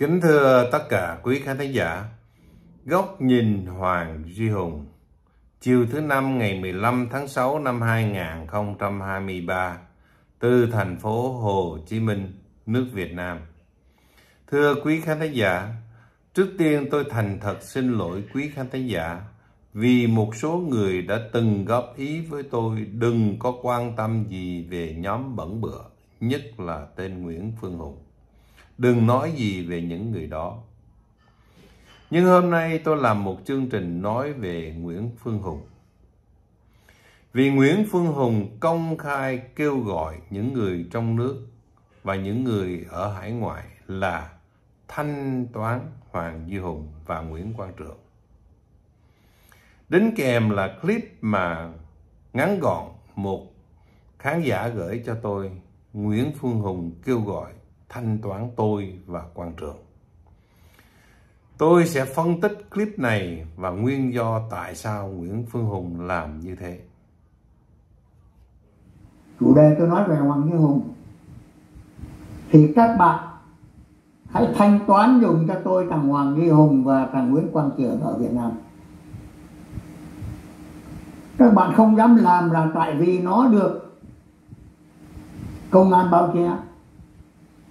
Kính thưa tất cả quý khán thính giả, Góc nhìn Hoàng Duy Hùng Chiều thứ năm ngày 15 tháng 6 năm 2023 từ thành phố Hồ Chí Minh, nước Việt Nam. Thưa quý khán thính giả, trước tiên tôi thành thật xin lỗi quý khán thính giả vì một số người đã từng góp ý với tôi đừng có quan tâm gì về nhóm bẩn bựa, nhất là tên Nguyễn Phương Hùng. Đừng nói gì về những người đó. Nhưng hôm nay tôi làm một chương trình nói về Nguyễn Phương Hùng. Vì Nguyễn Phương Hùng công khai kêu gọi những người trong nước và những người ở hải ngoại là thanh toán Hoàng Duy Hùng và Nguyễn Quang Trượng. Đính kèm là clip mà ngắn gọn một khán giả gửi cho tôi Nguyễn Phương Hùng kêu gọi thanh toán tôi và quan trường. Tôi sẽ phân tích clip này và nguyên do tại sao Nguyễn Phương Hùng làm như thế. Chủ đề tôi nói về Hoàng Như Hùng thì các bạn hãy thanh toán dùng cho tôi thằng Hoàng Như Hùng và thằng Nguyễn Quang Trường ở Việt Nam. Các bạn không dám làm là tại vì nó được công an bao che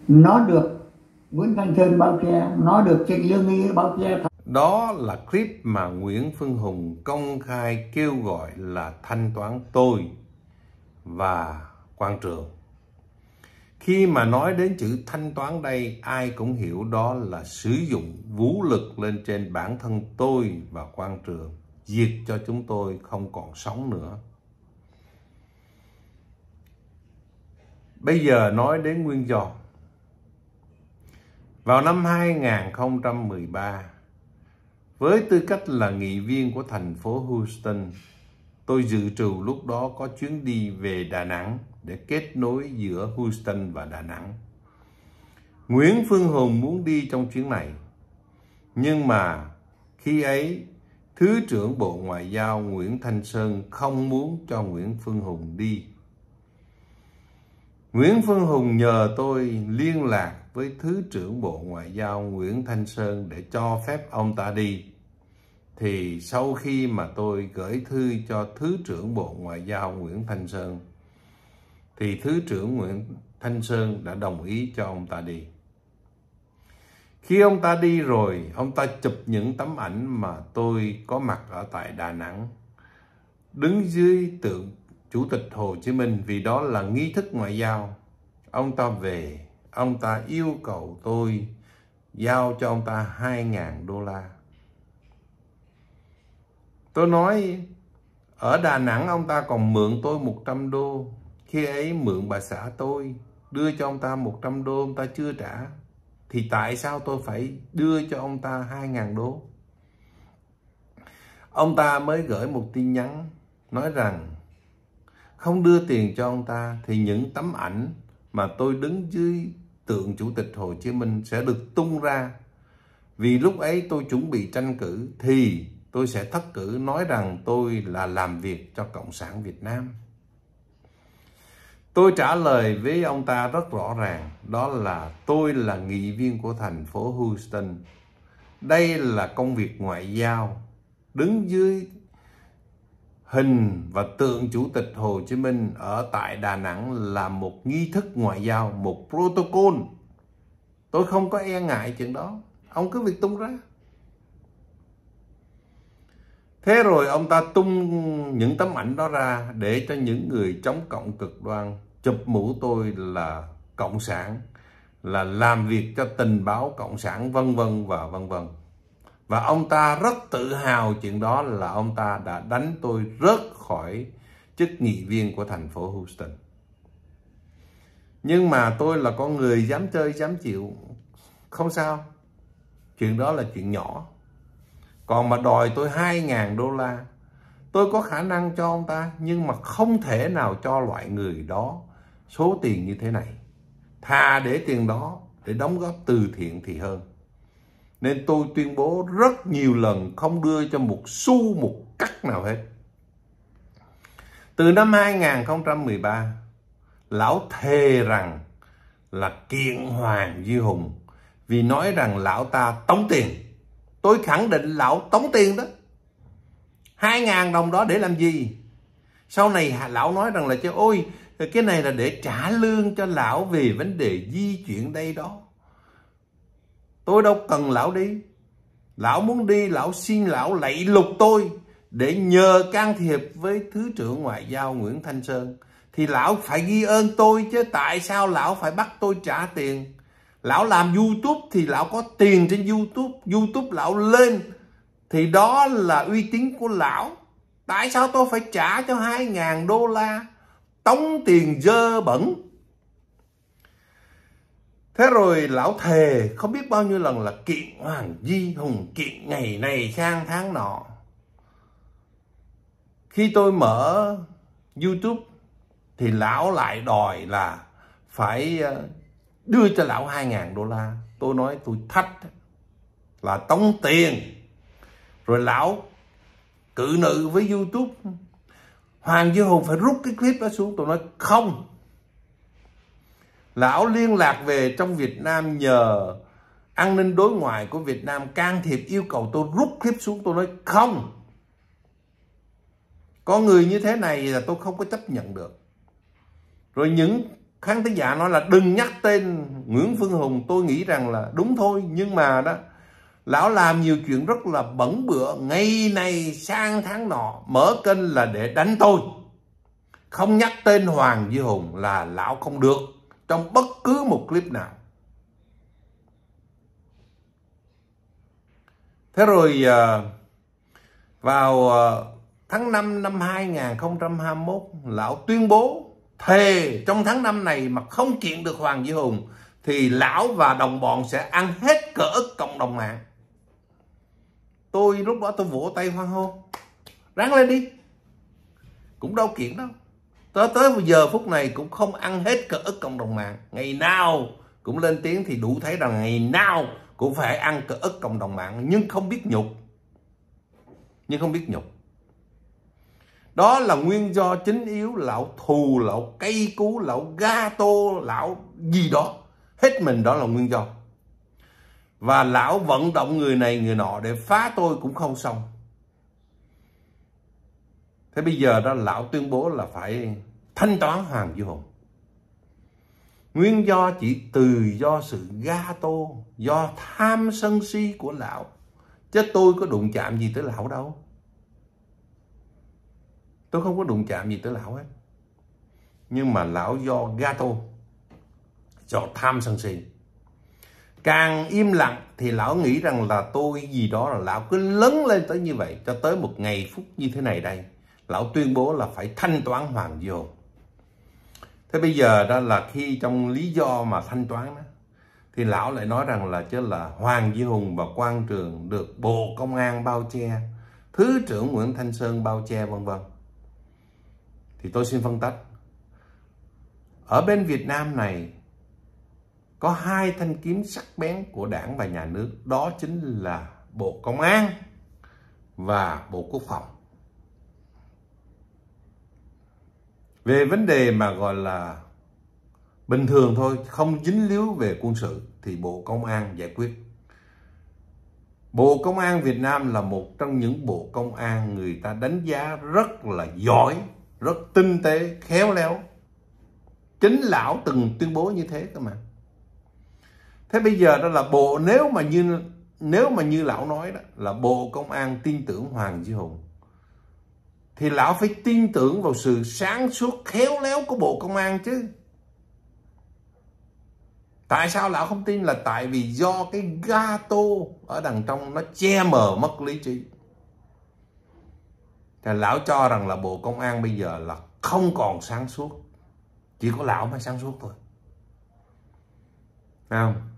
nó được Nguyễn Văn Sơn bao che, nó được Trịnh Lương Nghi bao che. Đó là clip mà Nguyễn Phương Hùng công khai kêu gọi là thanh toán tôi và quan trường. Khi mà nói đến chữ thanh toán đây, ai cũng hiểu đó là sử dụng vũ lực lên trên bản thân tôi và quan trường, diệt cho chúng tôi không còn sống nữa. Bây giờ nói đến nguyên do vào năm 2013, với tư cách là nghị viên của thành phố Houston, tôi dự trù lúc đó có chuyến đi về Đà Nẵng để kết nối giữa Houston và Đà Nẵng. Nguyễn Phương Hùng muốn đi trong chuyến này, nhưng mà khi ấy Thứ trưởng Bộ Ngoại giao Nguyễn Thanh Sơn không muốn cho Nguyễn Phương Hùng đi. Nguyễn Phương Hùng nhờ tôi liên lạc với Thứ trưởng Bộ Ngoại giao Nguyễn Thanh Sơn để cho phép ông ta đi. Thì sau khi mà tôi gửi thư cho Thứ trưởng Bộ Ngoại giao Nguyễn Thanh Sơn, thì Thứ trưởng Nguyễn Thanh Sơn đã đồng ý cho ông ta đi. Khi ông ta đi rồi, ông ta chụp những tấm ảnh mà tôi có mặt ở tại Đà Nẵng, đứng dưới tượng Chủ tịch Hồ Chí Minh vì đó là nghi thức ngoại giao. Ông ta về ông ta yêu cầu tôi giao cho ông ta 2.000 đô la. Tôi nói ở Đà Nẵng ông ta còn mượn tôi 100 đô. Khi ấy mượn bà xã tôi đưa cho ông ta 100 đô ông ta chưa trả. Thì tại sao tôi phải đưa cho ông ta 2.000 đô? Ông ta mới gửi một tin nhắn nói rằng không đưa tiền cho ông ta thì những tấm ảnh mà tôi đứng dưới tượng Chủ tịch Hồ Chí Minh sẽ được tung ra. Vì lúc ấy tôi chuẩn bị tranh cử thì tôi sẽ thất cử nói rằng tôi là làm việc cho Cộng sản Việt Nam. Tôi trả lời với ông ta rất rõ ràng, đó là tôi là nghị viên của thành phố Houston. Đây là công việc ngoại giao, đứng dưới hình và tượng Chủ tịch Hồ Chí Minh ở tại Đà Nẵng là một nghi thức ngoại giao, một protocol. Tôi không có e ngại chuyện đó. Ông cứ việc tung ra. Thế rồi ông ta tung những tấm ảnh đó ra để cho những người chống cộng cực đoan chụp mũ tôi là cộng sản, là làm việc cho tình báo cộng sản vân vân và vân vân và ông ta rất tự hào chuyện đó là ông ta đã đánh tôi rớt khỏi chức nghị viên của thành phố Houston. Nhưng mà tôi là con người dám chơi, dám chịu. Không sao. Chuyện đó là chuyện nhỏ. Còn mà đòi tôi 2.000 đô la. Tôi có khả năng cho ông ta. Nhưng mà không thể nào cho loại người đó số tiền như thế này. Thà để tiền đó để đóng góp từ thiện thì hơn. Nên tôi tuyên bố rất nhiều lần không đưa cho một xu một cắt nào hết. Từ năm 2013, lão thề rằng là kiện Hoàng Duy Hùng vì nói rằng lão ta tống tiền. Tôi khẳng định lão tống tiền đó. 2.000 đồng đó để làm gì? Sau này lão nói rằng là chứ ôi cái này là để trả lương cho lão về vấn đề di chuyển đây đó tôi đâu cần lão đi lão muốn đi lão xin lão lạy lục tôi để nhờ can thiệp với thứ trưởng ngoại giao nguyễn thanh sơn thì lão phải ghi ơn tôi chứ tại sao lão phải bắt tôi trả tiền lão làm youtube thì lão có tiền trên youtube youtube lão lên thì đó là uy tín của lão tại sao tôi phải trả cho hai ngàn đô la tống tiền dơ bẩn Thế rồi lão thề không biết bao nhiêu lần là kiện Hoàng Di Hùng kiện ngày này sang tháng nọ. Khi tôi mở YouTube thì lão lại đòi là phải ờ, đưa cho lão 2.000 đô la. Tôi nói tôi thách là tống tiền. Rồi lão cự nữ với YouTube. Hoàng Duy Hùng phải rút cái clip đó xuống. Tôi nói không, Lão liên lạc về trong Việt Nam nhờ an ninh đối ngoại của Việt Nam can thiệp yêu cầu tôi rút clip xuống tôi nói không có người như thế này là tôi không có chấp nhận được rồi những khán thính giả nói là đừng nhắc tên Nguyễn Phương Hùng tôi nghĩ rằng là đúng thôi nhưng mà đó lão làm nhiều chuyện rất là bẩn bựa ngày này sang tháng nọ mở kênh là để đánh tôi không nhắc tên Hoàng Duy Hùng là lão không được trong bất cứ một clip nào. Thế rồi à, vào à, tháng 5 năm 2021 lão tuyên bố thề trong tháng 5 này mà không kiện được Hoàng Duy Hùng thì lão và đồng bọn sẽ ăn hết cỡ cộng đồng mạng. Tôi lúc đó tôi vỗ tay hoan hô. Ráng lên đi. Cũng đâu kiện đâu tới tới giờ phút này cũng không ăn hết cỡ ức cộng đồng mạng ngày nào cũng lên tiếng thì đủ thấy rằng ngày nào cũng phải ăn cỡ ức cộng đồng mạng nhưng không biết nhục nhưng không biết nhục đó là nguyên do chính yếu lão thù lão cây cú lão ga tô lão gì đó hết mình đó là nguyên do và lão vận động người này người nọ để phá tôi cũng không xong thế bây giờ đó lão tuyên bố là phải thanh toán hoàng duy hùng nguyên do chỉ từ do sự ga tô do tham sân si của lão chứ tôi có đụng chạm gì tới lão đâu tôi không có đụng chạm gì tới lão hết nhưng mà lão do ga tô do tham sân si càng im lặng thì lão nghĩ rằng là tôi gì đó là lão cứ lớn lên tới như vậy cho tới một ngày phút như thế này đây lão tuyên bố là phải thanh toán hoàng diều thế bây giờ đó là khi trong lý do mà thanh toán đó, thì lão lại nói rằng là chứ là hoàng duy hùng và quan trường được bộ công an bao che thứ trưởng nguyễn thanh sơn bao che vân vân thì tôi xin phân tích ở bên việt nam này có hai thanh kiếm sắc bén của đảng và nhà nước đó chính là bộ công an và bộ quốc phòng về vấn đề mà gọi là bình thường thôi không dính líu về quân sự thì bộ công an giải quyết bộ công an việt nam là một trong những bộ công an người ta đánh giá rất là giỏi rất tinh tế khéo léo chính lão từng tuyên bố như thế cơ mà thế bây giờ đó là bộ nếu mà như nếu mà như lão nói đó là bộ công an tin tưởng hoàng duy hùng thì lão phải tin tưởng vào sự sáng suốt khéo léo của bộ công an chứ tại sao lão không tin là tại vì do cái gato ở đằng trong nó che mờ mất lý trí thì lão cho rằng là bộ công an bây giờ là không còn sáng suốt chỉ có lão mới sáng suốt thôi Đấy không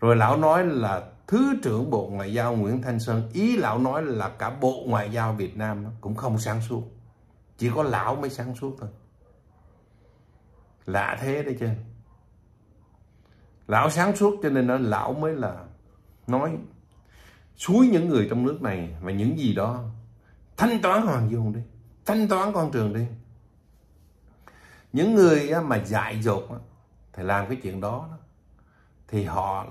rồi lão nói là Thứ trưởng Bộ Ngoại giao Nguyễn Thanh Sơn ý lão nói là cả Bộ Ngoại giao Việt Nam cũng không sáng suốt. Chỉ có lão mới sáng suốt thôi. Lạ thế đấy chứ. Lão sáng suốt cho nên nó lão mới là nói suối những người trong nước này và những gì đó thanh toán Hoàng Dung đi. Thanh toán con trường đi. Những người mà dại dột thì làm cái chuyện đó thì họ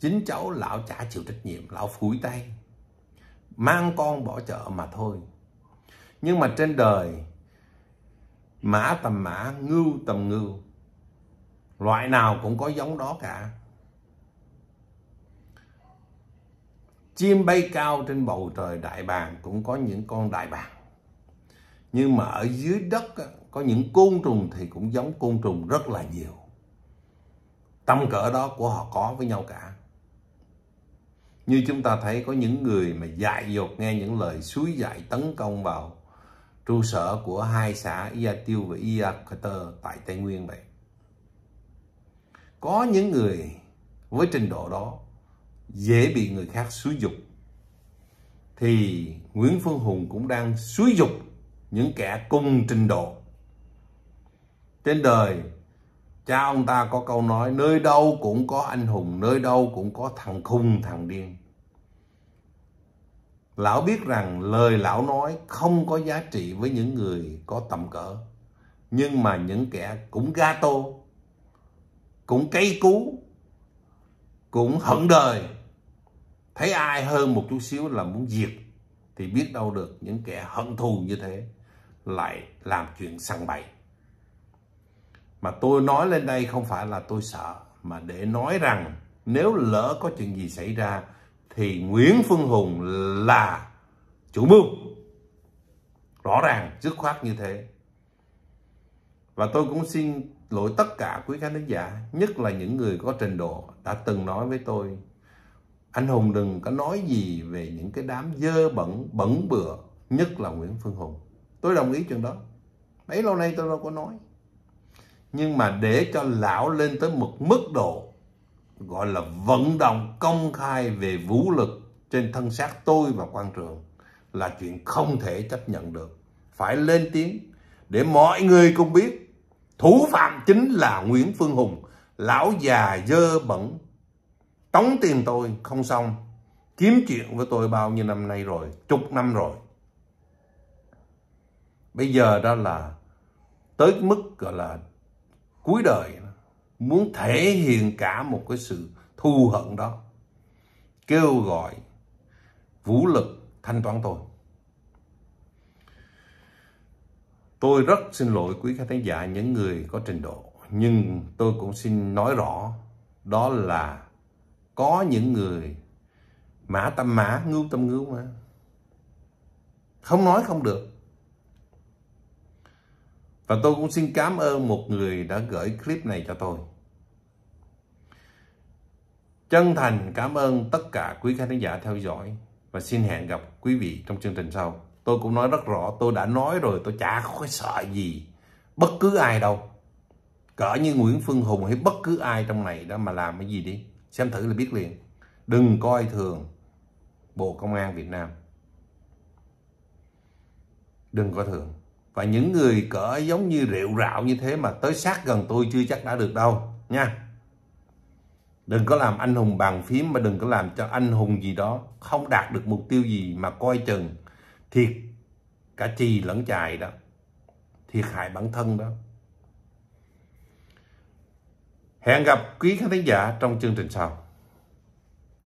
chính cháu lão chả chịu trách nhiệm lão phủi tay mang con bỏ chợ mà thôi nhưng mà trên đời mã tầm mã ngưu tầm ngưu loại nào cũng có giống đó cả chim bay cao trên bầu trời đại bàng cũng có những con đại bàng nhưng mà ở dưới đất có những côn trùng thì cũng giống côn trùng rất là nhiều tâm cỡ đó của họ có với nhau cả như chúng ta thấy có những người mà dại dột nghe những lời suối dại tấn công vào trụ sở của hai xã Ia Tiêu và Ia Tơ tại Tây Nguyên vậy. Có những người với trình độ đó dễ bị người khác xúi dục thì Nguyễn Phương Hùng cũng đang xúi dục những kẻ cùng trình độ. Trên đời cha ông ta có câu nói nơi đâu cũng có anh hùng, nơi đâu cũng có thằng khùng, thằng điên lão biết rằng lời lão nói không có giá trị với những người có tầm cỡ nhưng mà những kẻ cũng ga tô cũng cay cú cũng hận đời thấy ai hơn một chút xíu là muốn diệt thì biết đâu được những kẻ hận thù như thế lại làm chuyện săn bậy mà tôi nói lên đây không phải là tôi sợ mà để nói rằng nếu lỡ có chuyện gì xảy ra thì Nguyễn Phương Hùng là chủ mưu rõ ràng dứt khoát như thế và tôi cũng xin lỗi tất cả quý khán giả nhất là những người có trình độ đã từng nói với tôi anh Hùng đừng có nói gì về những cái đám dơ bẩn bẩn bừa nhất là Nguyễn Phương Hùng tôi đồng ý chuyện đó mấy lâu nay tôi đâu có nói nhưng mà để cho lão lên tới một mức độ gọi là vận động công khai về vũ lực trên thân xác tôi và quan trường là chuyện không thể chấp nhận được. Phải lên tiếng để mọi người cùng biết thủ phạm chính là Nguyễn Phương Hùng, lão già dơ bẩn. Tống tiền tôi không xong, kiếm chuyện với tôi bao nhiêu năm nay rồi, chục năm rồi. Bây giờ đó là tới mức gọi là cuối đời muốn thể hiện cả một cái sự thù hận đó kêu gọi vũ lực thanh toán tôi tôi rất xin lỗi quý khán giả những người có trình độ nhưng tôi cũng xin nói rõ đó là có những người mã tâm mã ngưu tâm ngưu mà không nói không được và tôi cũng xin cảm ơn một người đã gửi clip này cho tôi. Chân thành cảm ơn tất cả quý khán giả theo dõi và xin hẹn gặp quý vị trong chương trình sau. Tôi cũng nói rất rõ, tôi đã nói rồi, tôi chả có sợ gì bất cứ ai đâu. Cỡ như Nguyễn Phương Hùng hay bất cứ ai trong này đó mà làm cái gì đi, xem thử là biết liền. Đừng coi thường Bộ Công an Việt Nam. Đừng coi thường và những người cỡ giống như rượu rạo như thế mà tới sát gần tôi chưa chắc đã được đâu nha đừng có làm anh hùng bàn phím mà đừng có làm cho anh hùng gì đó không đạt được mục tiêu gì mà coi chừng thiệt cả trì lẫn chài đó thiệt hại bản thân đó hẹn gặp quý khán thính giả trong chương trình sau